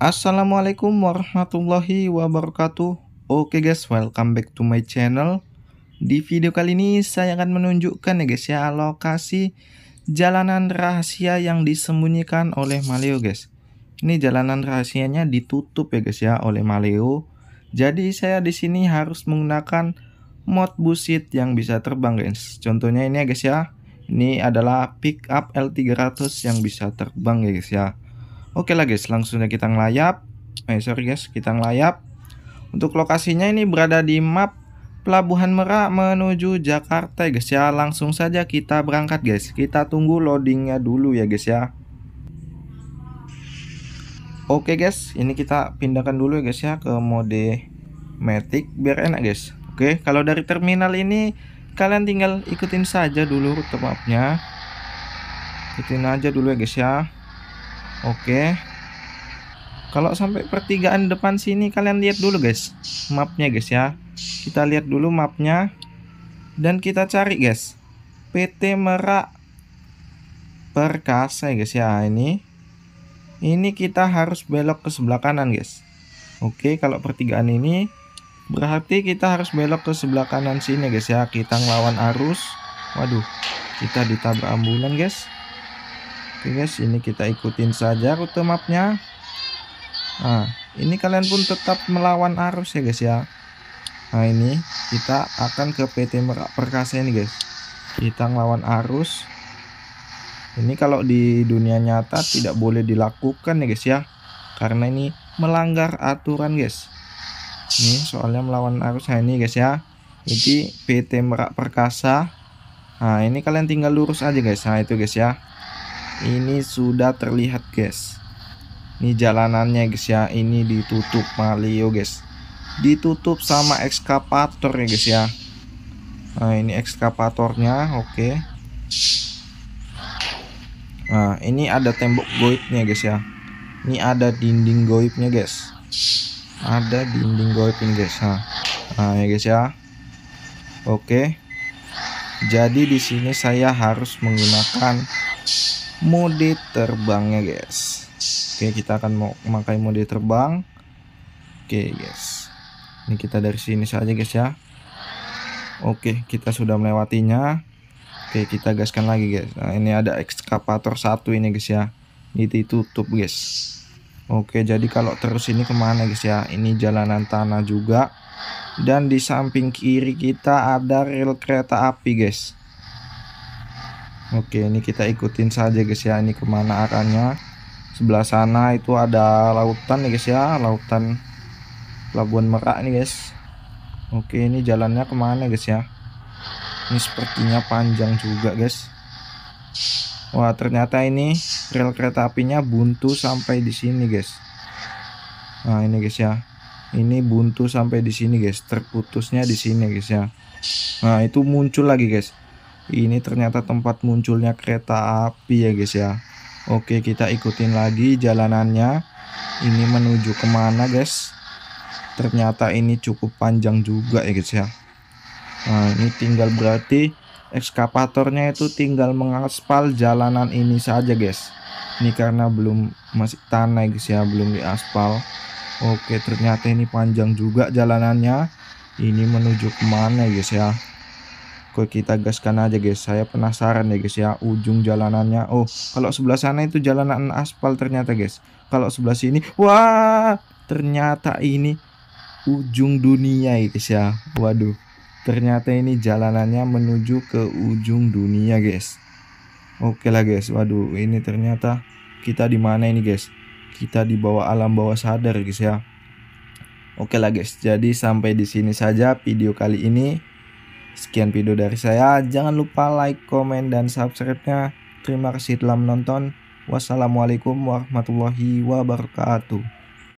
Assalamualaikum warahmatullahi wabarakatuh Oke okay guys, welcome back to my channel Di video kali ini saya akan menunjukkan ya guys ya Lokasi jalanan rahasia yang disembunyikan oleh Maleo guys Ini jalanan rahasianya ditutup ya guys ya oleh Maleo Jadi saya di sini harus menggunakan mod busit yang bisa terbang guys Contohnya ini ya guys ya Ini adalah pickup L300 yang bisa terbang ya guys ya Oke lah guys, langsung aja kita ngelayap. Eh sorry guys, kita ngelayap. Untuk lokasinya ini berada di map Pelabuhan Merak menuju Jakarta ya, guys ya. Langsung saja kita berangkat guys. Kita tunggu loadingnya dulu ya guys ya. Oke guys, ini kita pindahkan dulu ya guys ya ke mode Matic biar enak guys. Oke, kalau dari terminal ini kalian tinggal ikutin saja dulu rute mapnya. Ikutin aja dulu ya guys ya. Oke. Kalau sampai pertigaan depan sini kalian lihat dulu guys mapnya guys ya. Kita lihat dulu mapnya dan kita cari guys. PT Merak Perkasa guys ya ini. Ini kita harus belok ke sebelah kanan guys. Oke, kalau pertigaan ini berarti kita harus belok ke sebelah kanan sini guys ya. Kita ngelawan arus. Waduh, kita ditabrak ambulan guys. Oke guys, ini kita ikutin saja rute mapnya. Nah, ini kalian pun tetap melawan arus ya guys ya. Nah ini kita akan ke PT Merak Perkasa ini guys. Kita melawan arus. Ini kalau di dunia nyata tidak boleh dilakukan ya guys ya. Karena ini melanggar aturan guys. Ini soalnya melawan arus nah ini guys ya. Jadi PT Merak Perkasa. Nah ini kalian tinggal lurus aja guys. Nah itu guys ya ini sudah terlihat guys ini jalanannya guys ya ini ditutup malio guys ditutup sama ekskavator ya guys ya nah ini ekskavatornya oke okay. nah ini ada tembok goibnya guys ya ini ada dinding goibnya guys ada dinding goib guys nah, nah ya guys ya oke okay. jadi di sini saya harus menggunakan mode terbangnya guys oke kita akan mau memakai mode terbang oke guys ini kita dari sini saja guys ya oke kita sudah melewatinya oke kita gaskan lagi guys nah ini ada ekskavator satu ini guys ya ini ditutup guys oke jadi kalau terus ini kemana guys ya ini jalanan tanah juga dan di samping kiri kita ada rel kereta api guys Oke, ini kita ikutin saja guys ya. Ini kemana arahnya? Sebelah sana itu ada lautan nih guys ya, lautan Labuan Merak nih guys. Oke, ini jalannya kemana guys ya? Ini sepertinya panjang juga guys. Wah, ternyata ini rel kereta apinya buntu sampai di sini guys. Nah, ini guys ya. Ini buntu sampai di sini guys, terputusnya di sini guys ya. Nah, itu muncul lagi guys ini ternyata tempat munculnya kereta api ya guys ya. Oke kita ikutin lagi jalanannya. Ini menuju kemana guys? Ternyata ini cukup panjang juga ya guys ya. Nah ini tinggal berarti ekskavatornya itu tinggal mengaspal jalanan ini saja guys. Ini karena belum masih tanah guys ya belum diaspal. Oke ternyata ini panjang juga jalanannya. Ini menuju kemana guys ya? ke kita gaskan aja guys saya penasaran ya guys ya ujung jalanannya oh kalau sebelah sana itu jalanan aspal ternyata guys kalau sebelah sini wah ternyata ini ujung dunia ya guys ya waduh ternyata ini jalanannya menuju ke ujung dunia guys oke lah guys waduh ini ternyata kita di mana ini guys kita di bawah alam bawah sadar guys ya oke lah guys jadi sampai di sini saja video kali ini Sekian video dari saya. Jangan lupa like, komen, dan subscribe-nya. Terima kasih telah menonton. Wassalamualaikum warahmatullahi wabarakatuh.